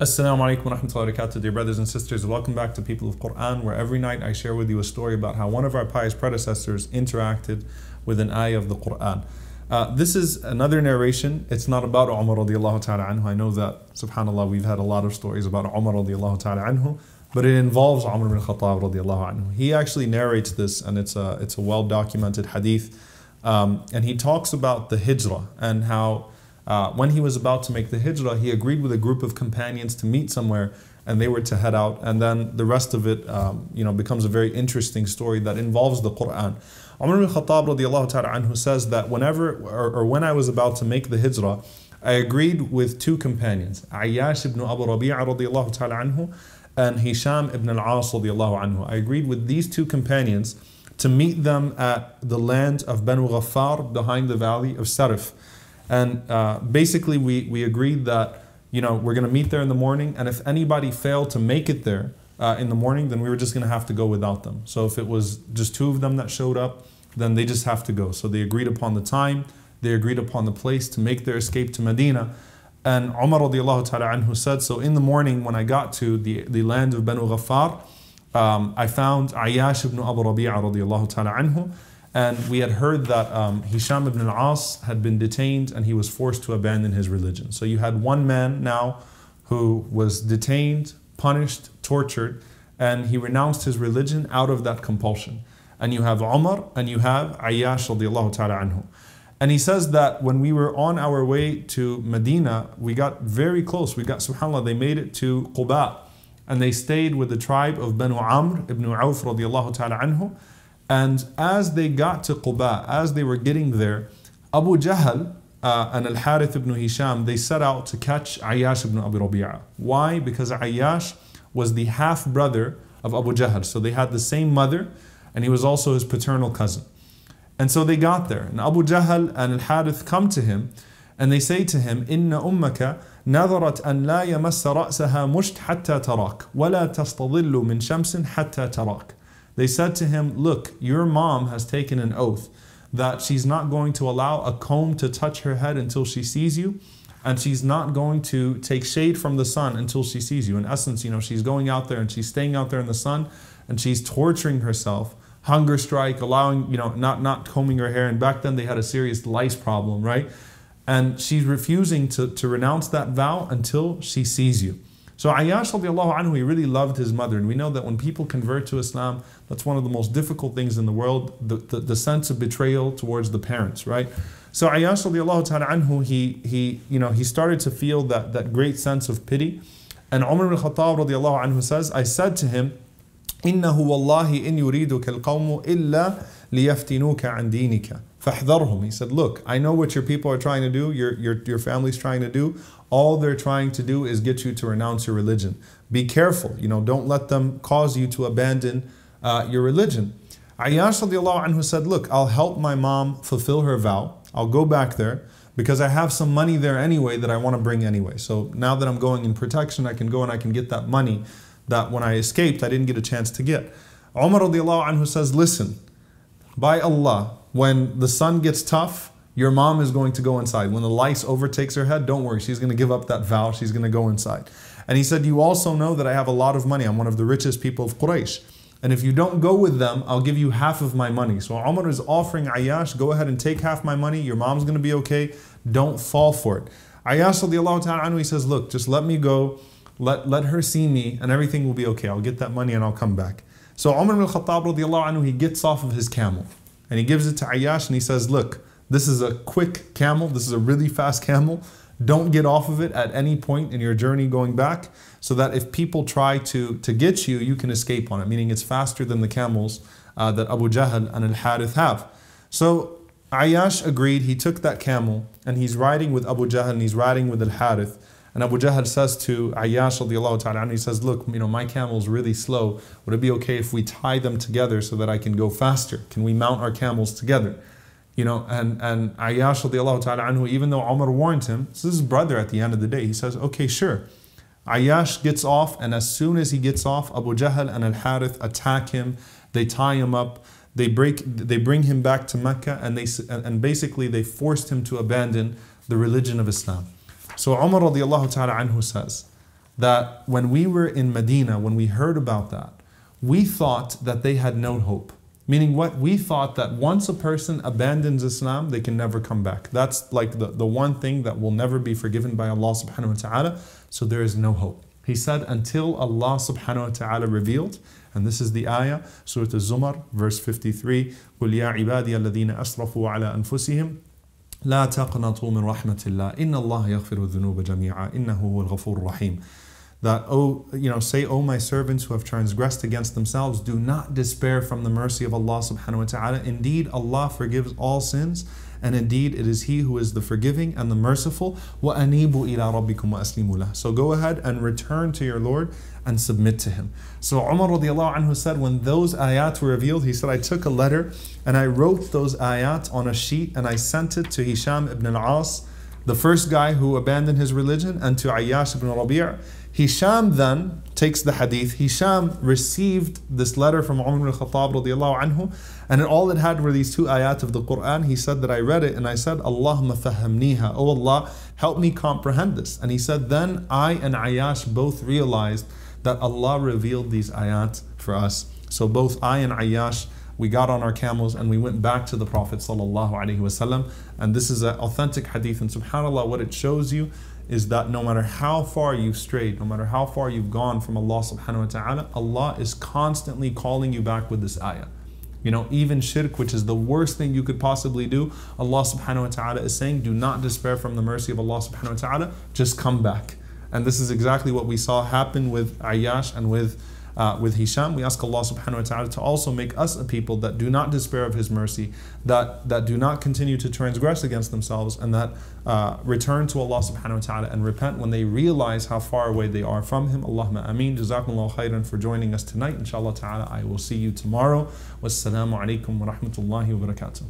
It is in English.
Assalamu alaikum wa rahmatullahi wa barakatuh, dear brothers and sisters. Welcome back to People of Quran, where every night I share with you a story about how one of our pious predecessors interacted with an ayah of the Quran. Uh, this is another narration. It's not about Umar radiallahu ta'ala anhu. I know that, subhanAllah, we've had a lot of stories about Umar radiallahu ta'ala anhu, but it involves Umar bin Khattab radiallahu anhu. He actually narrates this, and it's a, it's a well documented hadith. Um, and he talks about the hijrah and how uh, when he was about to make the hijrah, he agreed with a group of companions to meet somewhere and they were to head out. And then the rest of it um, you know, becomes a very interesting story that involves the Quran. Umar ibn Khattab radiallahu ta'ala anhu says that whenever or, or when I was about to make the hijrah, I agreed with two companions, Ayyash ibn Abu Rabi'a radiallahu ta'ala anhu and Hisham ibn al-As radiallahu anhu. I agreed with these two companions to meet them at the land of Banu Ghaffar behind the valley of Sarif. And uh, basically, we, we agreed that you know we're going to meet there in the morning, and if anybody failed to make it there uh, in the morning, then we were just going to have to go without them. So if it was just two of them that showed up, then they just have to go. So they agreed upon the time, they agreed upon the place to make their escape to Medina. And Umar ta'ala anhu said, So in the morning when I got to the, the land of Banu Ghafar, um, I found Ayash ibn Abu Rabi'a ta'ala anhu and we had heard that um, Hisham ibn al-As had been detained and he was forced to abandon his religion. So you had one man now who was detained, punished, tortured, and he renounced his religion out of that compulsion. And you have Umar and you have Ayyash radiallahu ta'ala anhu. And he says that when we were on our way to Medina, we got very close. We got, subhanAllah, they made it to Quba. And they stayed with the tribe of Banu Amr ibn Auf radiallahu ta'ala anhu. And as they got to Quba, as they were getting there, Abu Jahl uh, and Al Harith ibn Hisham, they set out to catch Ayyash ibn Abi Rabiah. Why? Because Ayyash was the half brother of Abu Jahl. So they had the same mother, and he was also his paternal cousin. And so they got there, and Abu Jahl and Al Harith come to him, and they say to him, Inna ummaka an la ya يمس رأسها hatta حتى wa la تستظل min shamsin hatta tarak.'" They said to him, Look, your mom has taken an oath that she's not going to allow a comb to touch her head until she sees you, and she's not going to take shade from the sun until she sees you. In essence, you know, she's going out there and she's staying out there in the sun and she's torturing herself. Hunger strike, allowing, you know, not not combing her hair. And back then they had a serious lice problem, right? And she's refusing to, to renounce that vow until she sees you. So Ayyash radiallahu anhu, he really loved his mother. And we know that when people convert to Islam, that's one of the most difficult things in the world, the, the, the sense of betrayal towards the parents, right? So Ayyash radiallahu ta'ala anhu, he, he, you know, he started to feel that, that great sense of pity. And Umar ibn Khattab radiallahu anhu says, I said to him, إنه والله إن يريدك القوم إلا ليفتنوك عن دينك فاحذرهم. He said, look, I know what your people are trying to do, your, your, your family's trying to do. All they're trying to do is get you to renounce your religion. Be careful, you know, don't let them cause you to abandon uh, your religion. Ayyash anhu said, look, I'll help my mom fulfill her vow. I'll go back there because I have some money there anyway that I want to bring anyway. So now that I'm going in protection, I can go and I can get that money that when I escaped, I didn't get a chance to get. Umar anhu says, listen, by Allah, when the sun gets tough, your mom is going to go inside. When the lice overtakes her head, don't worry, she's going to give up that vow, she's going to go inside. And he said, You also know that I have a lot of money. I'm one of the richest people of Quraysh. And if you don't go with them, I'll give you half of my money. So Umar is offering Ayash, go ahead and take half my money. Your mom's going to be okay. Don't fall for it. Ayash ta'ala he says, Look, just let me go. Let, let her see me, and everything will be okay. I'll get that money and I'll come back. So Umar ibn al-Khattab anhu, he gets off of his camel and he gives it to Ayash and he says, look, this is a quick camel. This is a really fast camel. Don't get off of it at any point in your journey going back so that if people try to, to get you, you can escape on it, meaning it's faster than the camels uh, that Abu Jahl and Al-Harith have. So Ayash agreed. He took that camel and he's riding with Abu Jahl and he's riding with Al-Harith and Abu Jahl says to Ayyash radiallahu ta'ala, and he says, Look, you know, my camel's really slow. Would it be okay if we tie them together so that I can go faster? Can we mount our camels together? You know, and, and Ayyash radiallahu ta'ala anhu, even though Umar warned him, this is his brother at the end of the day, he says, Okay, sure. Ayyash gets off, and as soon as he gets off, Abu Jahl and Al Harith attack him, they tie him up. They break. They bring him back to Mecca, and they and basically they forced him to abandon the religion of Islam. So Umar radiallahu ta'ala anhu says that when we were in Medina, when we heard about that, we thought that they had no hope. Meaning what? We thought that once a person abandons Islam, they can never come back. That's like the, the one thing that will never be forgiven by Allah subhanahu wa ta'ala. So there is no hope. He said, until Allah subhanahu wa ta'ala revealed, and this is the ayah, Surah az zumar verse 53, قُلْ يَا عِبَادِيَ الَّذِينَ أَسْرَفُوا عَلَىٰ أَنفُسِهِمْ لا تقنطوا من رحمة الله إن الله يغفر الذنوب جميعا إنه هو الغفور الرحيم that oh you know say oh my servants who have transgressed against themselves do not despair from the mercy of Allah subhanahu wa ta'ala indeed Allah forgives all sins and indeed it is he who is the forgiving and the merciful wa anibu ila rabbikum wa aslimu so go ahead and return to your lord and submit to him so Umar radiallahu anhu said when those ayat were revealed he said I took a letter and I wrote those ayat on a sheet and I sent it to Hisham ibn al-As the first guy who abandoned his religion and to Ayyash ibn Rabi' Hisham then takes the hadith. Hisham received this letter from Umar al-Khattab radiallahu anhu, and all it had were these two ayat of the Quran. He said that I read it and I said, Allahumma fahamniha, O oh Allah, help me comprehend this. And he said, then I and Ayash both realized that Allah revealed these ayat for us. So both I and Ayash, we got on our camels and we went back to the Prophet sallallahu alaihi wasallam. And this is an authentic hadith, and subhanAllah, what it shows you is that no matter how far you've strayed, no matter how far you've gone from Allah subhanahu wa ta'ala, Allah is constantly calling you back with this ayah. You know, even shirk, which is the worst thing you could possibly do, Allah subhanahu wa ta'ala is saying, do not despair from the mercy of Allah subhanahu wa ta'ala, just come back. And this is exactly what we saw happen with Ayash and with uh, with Hisham. We ask Allah subhanahu wa ta'ala to also make us a people that do not despair of His mercy, that, that do not continue to transgress against themselves, and that uh, return to Allah subhanahu wa ta'ala and repent when they realize how far away they are from Him. Allahumma ameen. Jazakumullah khairan for joining us tonight. Inshallah ta'ala, I will see you tomorrow. Wassalamu alaikum wa rahmatullahi wa barakatuh.